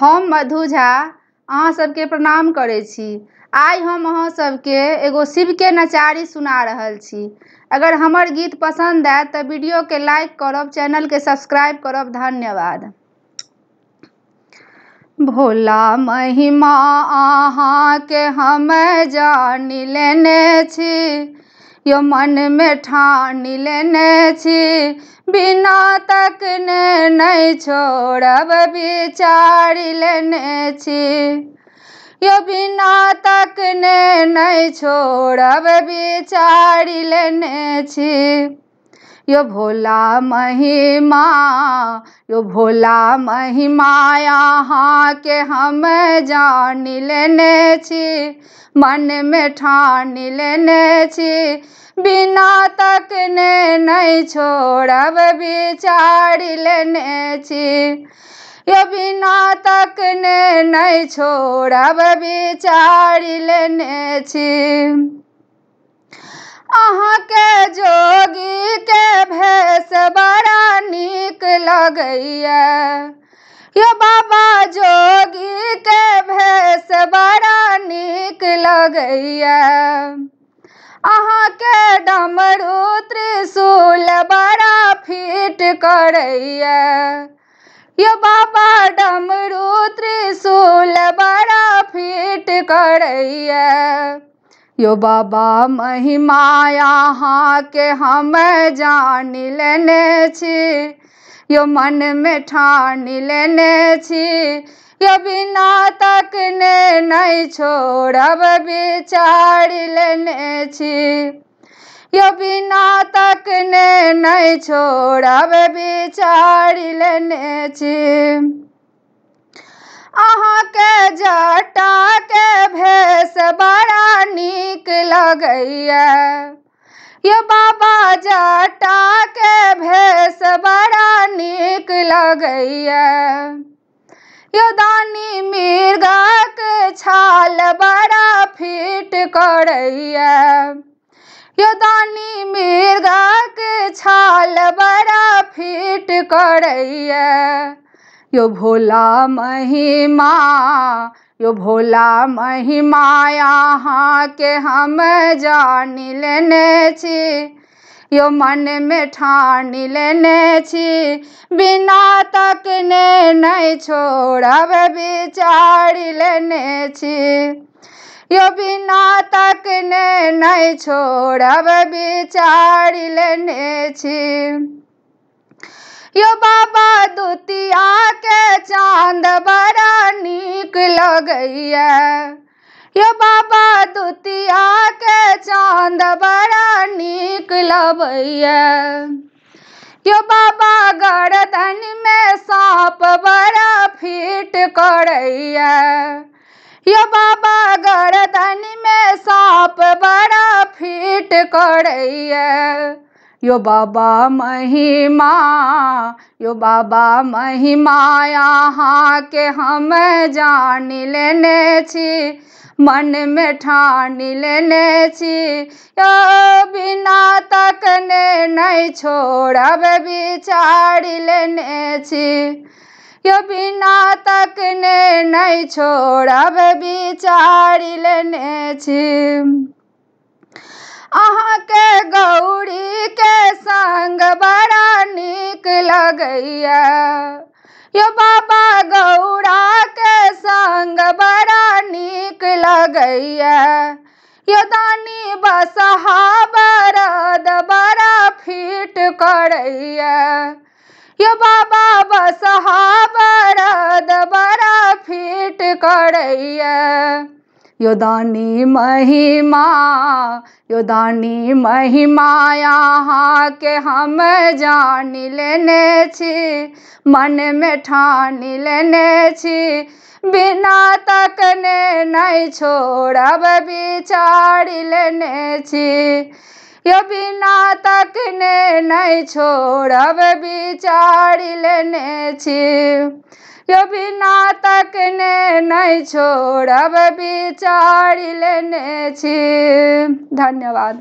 हम मधु झा अहाँ सबके प्रणाम करे छी आइ हम अहाँ सबके एगो के नचारी सुना रहल छी अगर हमर गीत आए तो वीडियो के लाइक करब चैनल के सब्सक्राइब करब धन्यवाद भोला महिमा के हम जान लेने छी यो मन में ठान लेने छी बिना तकने नहीं छोड़ब विचार लेने यो बिना तकने नहीं छोड़ब विचार लेने छी यो भोला महिमा यो भोला महिमा यहाँ के हम जान लेने मन में ठान लेने बिना तक ने नहीं छोड़ब विचार लेने यो बिना तक ने नहीं छोड़ब विचार लेने अहाँ के जोगी के भेष बड़ा निक लगैया यो बाबा जोगी के भेष बड़ा निक लगैया अहाँ के डमरू त्रिशूल बड़ा फिट कर यो बाबा डमरू त्रिशूल बड़ा फिट कर यो बाबा महिमा यहाँ के हम जान लेने यो मन में ठान लेने यो बिना तकने नहीं छोड़ब विचार लेने यो बिना ने नहीं छोड़ब विचार लेने अहाँके के भेष बड़ा निक लगैए यौ बाबा भेष बड़ा निक लगैए यो दानी मिर्गाक छाल बड़ा फिट कर यो दानी मिर्गाक छाल बड़ा फिट कर यो भोला महिमा यो भोला महिमा यहाँ के हम जान लेने यो मन में ठान लेने बिना बिना तकने नहीं छोड़ब विचार लेने यो बिना तकने नहीं छोड़ब विचार लेने यो बाबा दुतिया के चांद बड़ा नीक लग यो बाबा दुतिया के चांद बड़ा नीक लगैया यो बाबा गर्दन में साप बड़ा फिट करैया यो बाबा गर्दन में साप बड़ा फिट करैया यो बाबा महिमा यो बाबा महिमा यहाँ के हम जान लेने छी मन में ठान लेने छी यो बिना तक ने नहीं छोड़ब विचार लेने छी यो बिना ने नहीं छोड़ब विचार लेने छी के गौरी के संग बड़ा निक लगैया यो बाबा गौरा के संग बड़ा निक लगैया यो दानी बसहा बरद बड़ा फिट करैया यो बाबा बसहा बरद बड़ा फिट करैया योदानी महिमा योदानी महिमा यहाँ के हम जान लेने छी मन में ठान लेने छी बिना तकने नहीं छोड़ब विचार लेने छी ય વિના તકને નહીં છોડવ વિચારી લેને છી ય વિના તકને નહીં છોડવ વિચારી લેને છી ધન્યવાદ